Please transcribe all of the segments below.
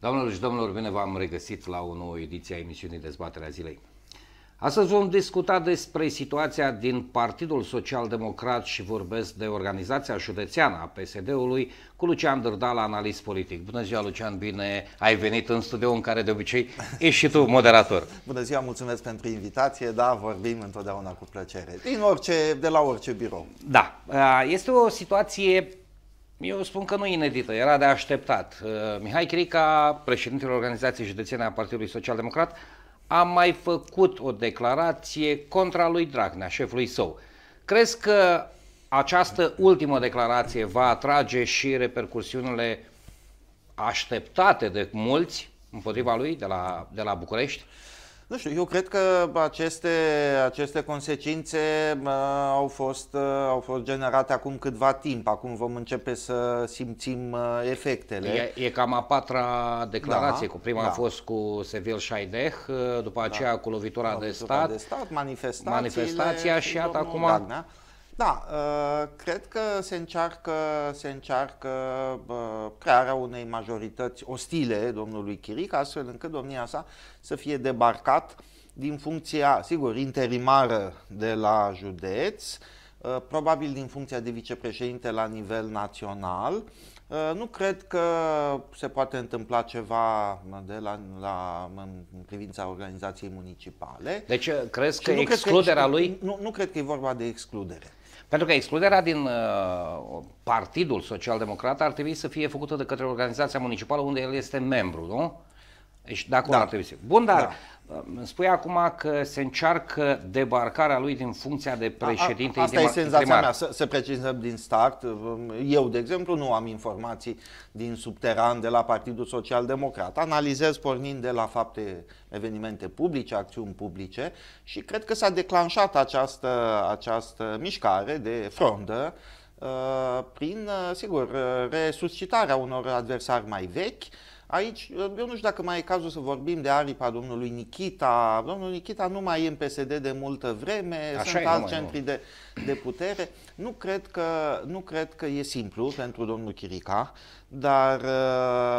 Doamnelor și domnilor, bine v-am regăsit la o nouă ediție a emisiunii Dezbaterea Zilei. Astăzi vom discuta despre situația din Partidul Social Democrat și vorbesc de organizația județeană a PSD-ului cu Lucian Dârdala, analist politic. Bună ziua, Lucian, bine ai venit în studio în care de obicei ești și tu moderator. Bună ziua, mulțumesc pentru invitație, da, vorbim întotdeauna cu plăcere, din orice, de la orice birou. Da, este o situație eu spun că nu e inedită, era de așteptat. Uh, Mihai Chirica, președintele Organizației Județene a Partidului Social Democrat, a mai făcut o declarație contra lui Dragnea, șefului său. Crezi că această ultimă declarație va atrage și repercursiunile așteptate de mulți împotriva lui de la, de la București? Nu știu, eu cred că aceste, aceste consecințe uh, au, fost, uh, au fost generate acum câtva timp. Acum vom începe să simțim uh, efectele. E, e cam a patra declarație. Da, cu prima da. a fost cu Sevil Shaideh, ă, după aceea da. cu lovitura, lovitura de stat. de stat, manifestația și iată acum... Dagnea. Da, uh, cred că se încearcă, se încearcă crearea unei majorități ostile domnului Chiric, astfel încât domnia sa să fie debarcat din funcția, sigur, interimară de la județ, uh, probabil din funcția de vicepreședinte la nivel național. Uh, nu cred că se poate întâmpla ceva de la, la, în privința organizației municipale. Deci crezi că excluderea cred că, lui... Nu, nu cred că e vorba de excludere. Pentru că excluderea din uh, Partidul Social-Democrat ar trebui să fie făcută de către organizația municipală unde el este membru, nu? Deci dacă da. ar trebui să... Bun, dar da. Um, spui acum că se încearcă debarcarea lui din funcția de președinte. A, asta e senzația mea, să, să precizăm din start. Um, eu, de exemplu, nu am informații din subteran de la Partidul Social Democrat. Analizez pornind de la fapte, evenimente publice, acțiuni publice și cred că s-a declanșat această, această mișcare de frondă uh, prin, uh, sigur, uh, resuscitarea unor adversari mai vechi, Aici, eu nu știu dacă mai e cazul să vorbim de aripa domnului Nikita, Domnul Nikita nu mai e în PSD de multă vreme, Așa sunt alți centri de, de putere. Nu cred, că, nu cred că e simplu pentru domnul Chirica, dar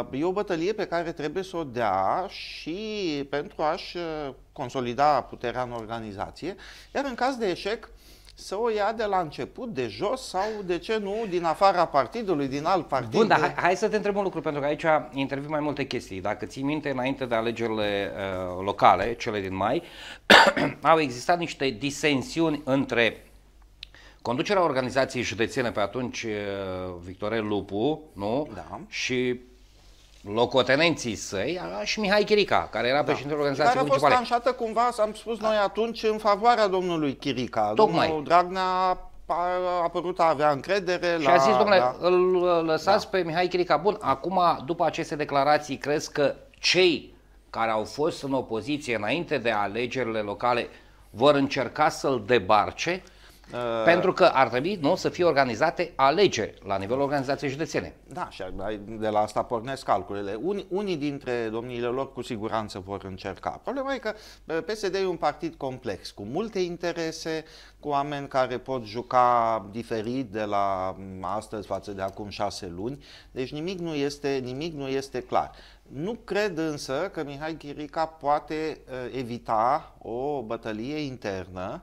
uh, e o bătălie pe care trebuie să o dea și pentru a-și uh, consolida puterea în organizație. Iar în caz de eșec, uh, să o ia de la început, de jos sau, de ce nu, din afara partidului, din alt partid. Bun, dar hai, să te întreb un lucru, pentru că aici intervin mai multe chestii. Dacă ții minte, înainte de alegerile uh, locale, cele din mai, au existat niște disensiuni între conducerea organizației județene pe atunci, uh, Victorel Lupu, nu? Da. Și locotenenții săi era și Mihai Chirica, care era da. președintele organizației care municipale. Care a fost tranșată cumva, am spus noi atunci, în favoarea domnului Chirica. Tocmai. Domnul Dragnea a apărut a avea încredere. Și la, a zis, domnule, da. îl lăsați da. pe Mihai Chirica. Bun, acum, după aceste declarații, crezi că cei care au fost în opoziție înainte de alegerile locale vor încerca să-l debarce? Uh, Pentru că ar trebui nu, să fie organizate alegeri la nivelul organizației județene. Da, și de la asta pornesc calculele. Unii, unii dintre domniile lor cu siguranță vor încerca. Problema e că PSD e un partid complex, cu multe interese, cu oameni care pot juca diferit de la mm, astăzi față de acum șase luni. Deci nimic nu este, nimic nu este clar. Nu cred însă că Mihai Chirica poate uh, evita o bătălie internă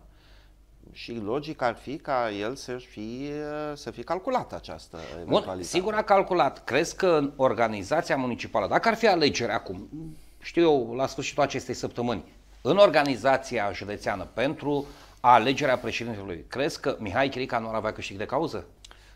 și logic ar fi ca el să fi, să fi calculat această Bun, sigur a calculat. Crezi că în organizația municipală, dacă ar fi alegeri acum, știu eu, la sfârșitul acestei săptămâni, în organizația județeană pentru alegerea președintelui, crezi că Mihai Chirica nu ar avea câștig de cauză?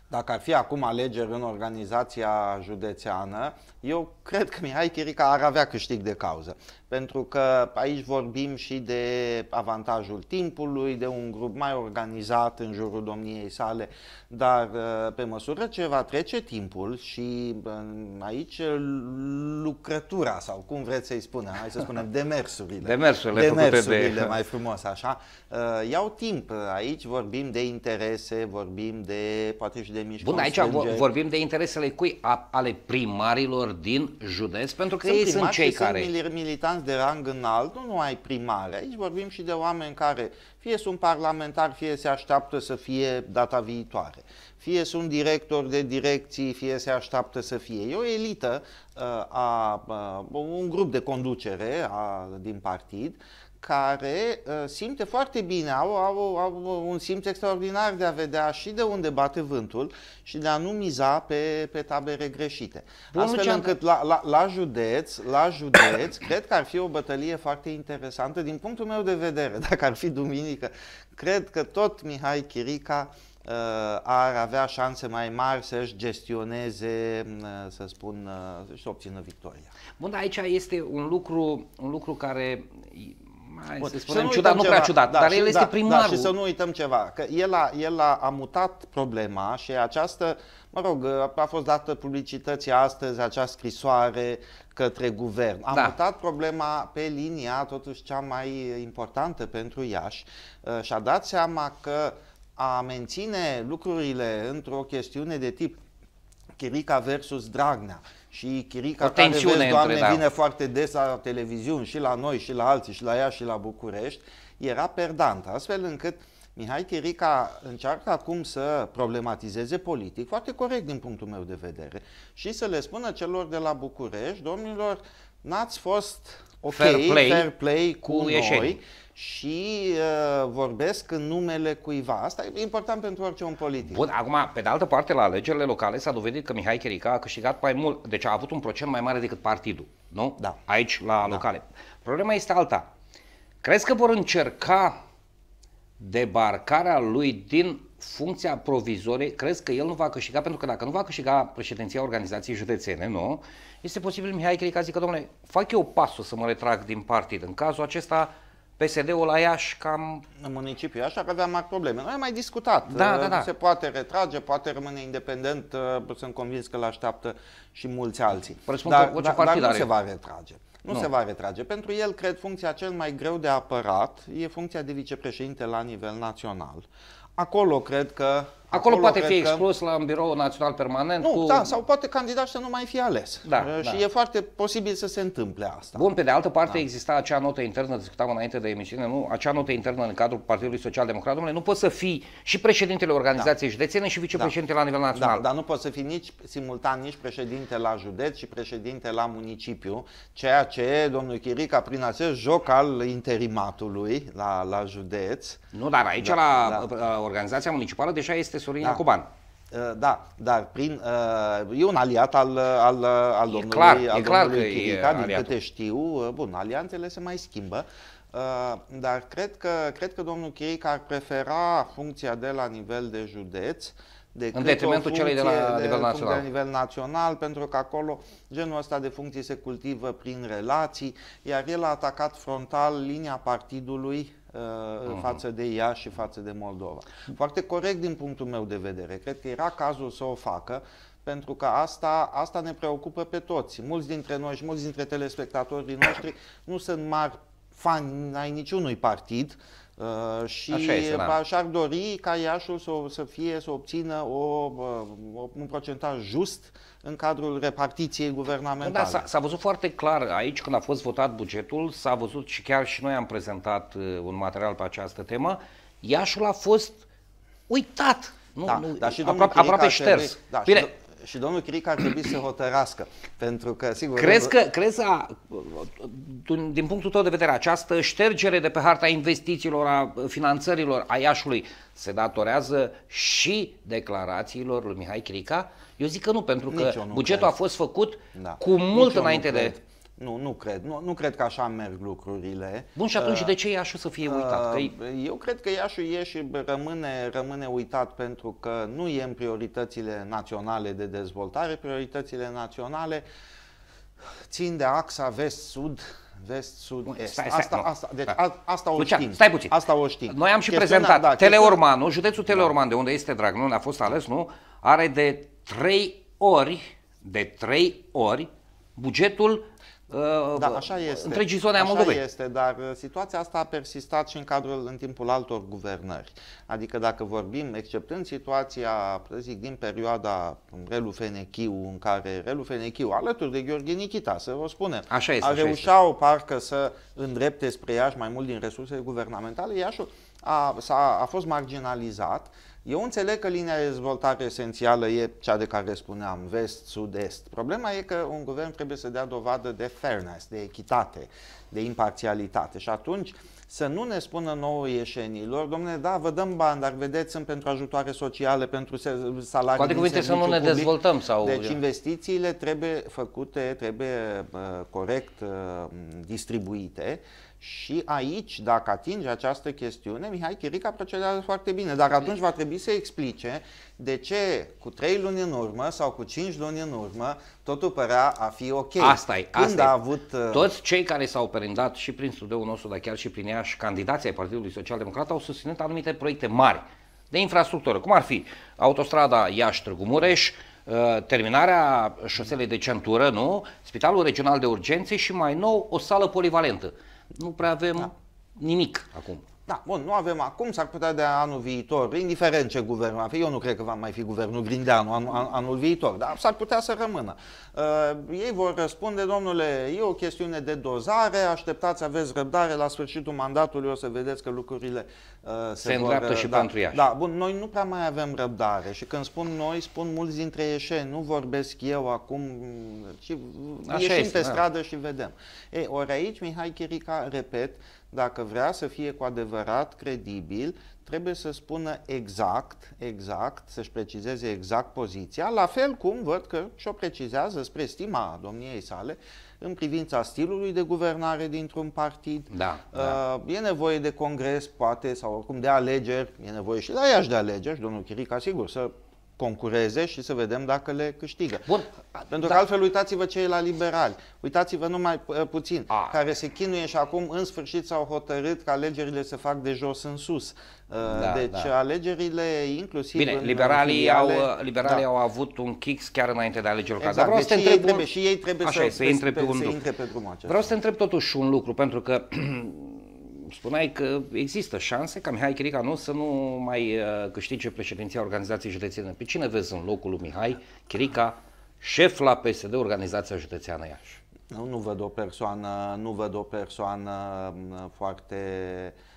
Dacă ar fi acum alegeri în organizația județeană, eu cred că Mihai Chirica ar avea câștig de cauză pentru că aici vorbim și de avantajul timpului, de un grup mai organizat în jurul domniei sale, dar uh, pe măsură ce va trece timpul și uh, aici uh, lucrătura sau cum vreți să-i spunem, hai să spunem demersurile, demersurile, demersurile de... mai frumos așa, iau timp. Aici vorbim de interese, vorbim de poate și de mișcări. Bun, aici strângeri. vorbim de interesele cui? ale primarilor din județ, pentru că sunt ei sunt cei care... Sunt funcționari de rang înalt, nu numai primare, aici vorbim și de oameni care fie sunt parlamentari, fie se așteaptă să fie data viitoare, fie sunt directori de direcții, fie se așteaptă să fie. E o elită, uh, a, a, uh, un grup de conducere a, din partid, care uh, simte foarte bine, au, au, au un simț extraordinar de a vedea și de unde bate vântul și de a nu miza pe, pe tabere greșite. Bun, Astfel Lucian... încât la, la, la județ, la județ, cred că ar fi o bătălie foarte interesantă din punctul meu de vedere, dacă ar fi duminică. Cred că tot Mihai Chirica uh, ar avea șanse mai mari să-și gestioneze, uh, să spun, uh, să obțină victoria. Bun, dar aici este un lucru, un lucru care mai Bun, să spunem să ciudat, nu prea ciudat, da, dar și, el este da, da primarul. Da, și să nu uităm ceva, că el a, el a, a mutat problema și această, mă rog, a fost dată publicității astăzi acea scrisoare către guvern. A da. mutat problema pe linia totuși cea mai importantă pentru Iași uh, și a dat seama că a menține lucrurile într-o chestiune de tip Chirica versus Dragnea. Și Chirica, o care vezi, doamne, între, da. vine foarte des la televiziuni, și la noi, și la alții, și la ea, și la București, era perdant, astfel încât Mihai Chirica încearcă acum să problematizeze politic, foarte corect din punctul meu de vedere, și să le spună celor de la București, domnilor, n-ați fost ok, fair play, fair play cu, cu noi, ieșenii și uh, vorbesc în numele cuiva. Asta e important pentru orice om politic. Bun, acum, pe de altă parte, la alegerile locale s-a dovedit că Mihai Cherica a câștigat mai mult, deci a avut un procent mai mare decât partidul, nu? Da. Aici, la da. locale. Problema este alta. Crezi că vor încerca debarcarea lui din funcția provizorie, crezi că el nu va câștiga? Pentru că dacă nu va câștiga președinția organizației județene, nu, este posibil Mihai Cherica zică, domnule, fac eu pasul să mă retrag din partid. În cazul acesta, PSD-ul la Iași cam... În municipiu Iași aveam mari probleme. Noi am mai discutat. Da, uh, da, da. Se poate retrage, poate rămâne independent. Uh, sunt convins că l-așteaptă și mulți alții. Răspund dar, dar, dar nu se va retrage. Nu, nu se va retrage. Pentru el, cred, funcția cel mai greu de apărat e funcția de vicepreședinte la nivel național. Acolo cred că Acolo, poate fi exclus că... la un birou național permanent. Nu, cu... da, sau poate candidat să nu mai fi ales. Da, uh, da. Și e foarte posibil să se întâmple asta. Bun, pe de altă parte da. exista acea notă internă, discutam înainte de emisiune, nu? acea notă internă în cadrul Partidului Social Democrat, domnule, nu poți să fii și președintele organizației da. județene și vicepreședinte da. la nivel da, național. Da, dar nu poți să fii nici simultan nici președinte la județ și președinte la municipiu, ceea ce domnul Chirica prin acest joc al interimatului la, la județ. Nu, dar aici da, la da. Uh, organizația municipală deja este Sorin da. Cuban. Uh, da, dar prin, uh, e un aliat al, al, al domnului, clar, al clar domnului că Chirica, din aliatul. câte știu, uh, bun, alianțele se mai schimbă, dar cred că, cred că domnul Chirica ar prefera funcția de la nivel de județ decât în detrimentul celei de la de, nivel național. De nivel național, pentru că acolo genul ăsta de funcții se cultivă prin relații, iar el a atacat frontal linia partidului uh-huh. față de ea și față de Moldova. Foarte corect din punctul meu de vedere. Cred că era cazul să o facă, pentru că asta, asta ne preocupă pe toți. Mulți dintre noi și mulți dintre telespectatorii noștri nu sunt mari fani ai niciunui partid, Uh, și Așa este, da. și-ar dori ca Iașul să, să fie, să obțină o, o, uh, un procentaj just în cadrul repartiției guvernamentale. Da, s-a, văzut foarte clar aici când a fost votat bugetul, s-a văzut și chiar și noi am prezentat uh, un material pe această temă, Iașul a fost uitat. Nu, da, nu, dar și aproape, aproape șters. Da, Bine, și și domnul Chiric ar trebui să hotărască. Pentru că, sigur... Crezi că, crezi, a, din punctul tău de vedere, această ștergere de pe harta investițiilor, a finanțărilor a Iașului, se datorează și declarațiilor lui Mihai Chirica? Eu zic că nu, pentru că nu bugetul a fost făcut da. cu mult înainte de... Nu, nu cred. Nu, nu cred că așa merg lucrurile. Bun, și atunci uh, de ce Iașu să fie uitat? Uh, că Eu cred că Iașu e și rămâne, rămâne uitat pentru că nu e în prioritățile naționale de dezvoltare. Prioritățile naționale țin de axa vest-sud, vest-sud, Stai, stai, asta, asta, deci A, asta o știm. stai puțin. Asta o știm. Noi am și chestiunea, prezentat da, Teleormanul, da. județul Teleorman, da. de unde este nu a fost ales, nu? Are de trei ori, de trei ori, bugetul da, așa este. întregii zone a Moldovei. Așa este, dar uh, situația asta a persistat și în cadrul în timpul altor guvernări. Adică dacă vorbim, exceptând situația, zic, din perioada Relu Fenechiu, în care Relu Fenechiu, alături de Gheorghe Nichita, să vă spunem, așa este, a așa este. parcă să îndrepte spre Iași mai mult din resursele guvernamentale, Iașul a, a, a fost marginalizat eu înțeleg că linia de dezvoltare esențială e cea de care spuneam, vest, sud, est. Problema e că un guvern trebuie să dea dovadă de fairness, de echitate, de imparțialitate și atunci să nu ne spună nouă ieșenilor, domnule, da, vă dăm bani, dar vedeți, sunt pentru ajutoare sociale, pentru salarii. Poate alte cuvinte să nu ne public. dezvoltăm. sau. Deci investițiile trebuie făcute, trebuie uh, corect uh, distribuite și aici, dacă atinge această chestiune, Mihai Chirica procedează foarte bine, dar atunci va trebui să explice de ce cu trei luni în urmă sau cu cinci luni în urmă totul părea a fi ok. Asta e. Când asta a avut... Uh, Toți cei care s-au perindat și prin studiul nostru, dar chiar și prin ea și candidații ai Partidului Social Democrat au susținut anumite proiecte mari de infrastructură, cum ar fi autostrada Iași-Târgu Mureș, uh, terminarea șoselei de centură, nu? Spitalul Regional de Urgențe și mai nou o sală polivalentă. Nu prea avem da. nimic acum. Da, bun, nu avem acum, s-ar putea de anul viitor, indiferent ce guvern va fi, eu nu cred că va mai fi guvernul Grindeanu an, an, anul viitor, dar s-ar putea să rămână. Uh, ei vor răspunde, domnule, e o chestiune de dozare, așteptați, aveți răbdare, la sfârșitul mandatului o să vedeți că lucrurile uh, se, se îndreaptă vor, uh, și da, pentru ea. Da, bun, noi nu prea mai avem răbdare și când spun noi, spun mulți dintre ieșeni, nu vorbesc eu acum, ci Așa ieșim este, pe da. stradă și vedem. Ei, ori aici Mihai Chirica, repet, uh, dacă vrea să fie cu adevărat credibil, trebuie să spună exact, exact, să-și precizeze exact poziția, la fel cum văd că și-o precizează spre stima domniei sale în privința stilului de guvernare dintr-un partid. Da, da. uh, da. E nevoie de congres, poate, sau oricum de alegeri, e nevoie și la Iași de alegeri și domnul Chirica, sigur, să concureze și să vedem dacă le câștigă. Bun. Pentru că da. altfel uitați-vă cei la liberali, uitați-vă numai uh, puțin, A. care se chinuie și acum în sfârșit s-au hotărât că alegerile se fac de jos în sus. Uh, da, deci da. alegerile inclusiv Bine, liberalii, filiale, au, uh, liberalii da. au avut un kick chiar înainte de alegerile exact. vreau deci să întreb ei trebuie, și ei trebuie Așa să, e, să, intre pe, un să intre pe drumul acesta. Vreau să întreb totuși un lucru, pentru că spuneai că există șanse ca Mihai Chirica să nu mai uh, câștige președinția organizației județene. Pe cine vezi în locul lui Mihai Chirica, șef la PSD, Organizația Județeană Iași? Nu, nu văd o persoană, nu văd o persoană uh, foarte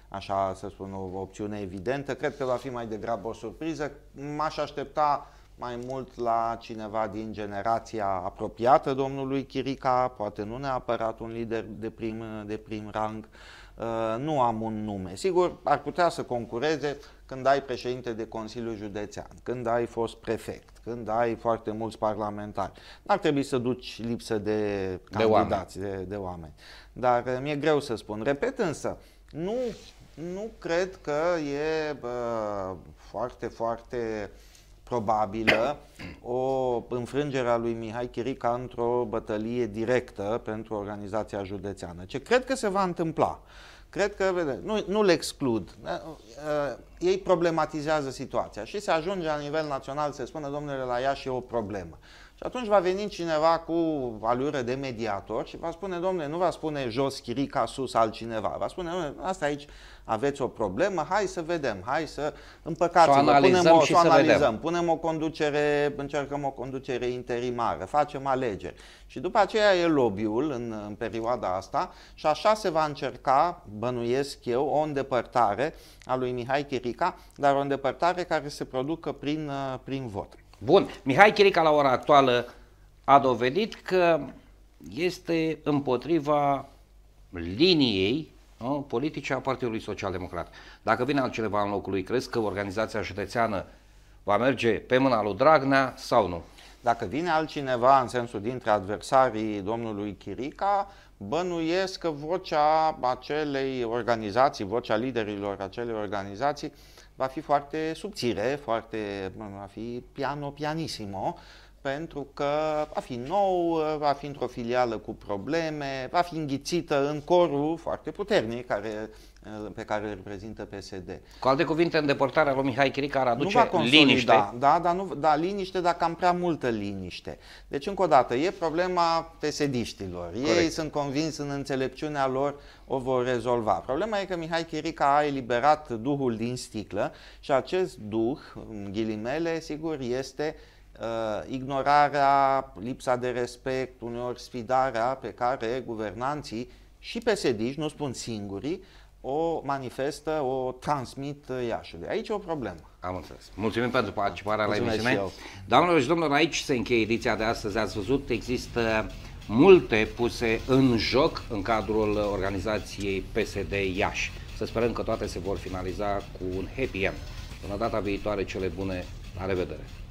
așa să spun, o opțiune evidentă. Cred că va fi mai degrabă o surpriză. M-aș aștepta mai mult la cineva din generația apropiată domnului Chirica, poate nu neapărat un lider de prim, de prim rang, uh, Uh, nu am un nume. Sigur, ar putea să concureze când ai președinte de Consiliu Județean, când ai fost prefect, când ai foarte mulți parlamentari. N-ar trebui să duci lipsă de, de candidați, oameni. De, de oameni. Dar uh, mi-e greu să spun. Repet însă, nu, nu cred că e bă, uh, foarte, foarte uh, probabilă o înfrângere a lui Mihai Chirica într-o bătălie directă pentru organizația județeană, ce cred că se va întâmpla. Cred că, vede, nu, nu le exclud. Eh, eh, ei problematizează situația și se ajunge la nivel național să spună, domnule, la Iași e o problemă. Și atunci va veni cineva cu alură de mediator și va spune, domnule, nu va spune jos chirica, sus altcineva, va spune, domnule, asta aici aveți o problemă, hai să vedem, hai să împăcați-vă, analizăm. punem o, și o să analizăm, vedem. punem o conducere, încercăm o conducere interimară, facem alegeri. Și după aceea e lobby-ul în, în perioada asta și așa se va încerca, bănuiesc eu, o îndepărtare a lui Mihai Chirica, dar o îndepărtare care se producă prin, prin vot. Bun, Mihai Chirica la ora actuală a dovedit că este împotriva liniei nu, politice a Partidului Social-Democrat. Dacă vine altcineva în locul lui, crezi că organizația județeană va merge pe mâna lui Dragnea sau nu? Dacă vine altcineva în sensul dintre adversarii domnului Chirica, bănuiesc că vocea acelei organizații, vocea liderilor acelei organizații va fi foarte subțire, foarte, va fi piano pianissimo, pentru că va fi nou, va fi într-o filială cu probleme, va fi înghițită în corul foarte puternic, care pe care îl reprezintă PSD. Cu alte cuvinte, îndepărtarea lui Mihai Chirica ar aduce nu va liniște. Da, da, nu, da, liniște, dar cam prea multă liniște. Deci, încă o dată, e problema PSD-știlor. Ei sunt convins în înțelepciunea lor o vor rezolva. Problema e că Mihai Chirica a eliberat duhul din sticlă și acest duh, în ghilimele, sigur, este uh, ignorarea, lipsa de respect, uneori sfidarea pe care guvernanții și psd nu spun singurii, o manifestă, o transmit Iașului. Aici e o problemă. Am înțeles. Mulțumim pentru participarea la emisiune. Doamnelor și domnilor, aici se încheie ediția de astăzi. Ați văzut, există multe puse în joc în cadrul organizației PSD Iași. Să sperăm că toate se vor finaliza cu un happy end. Până data viitoare, cele bune, la revedere!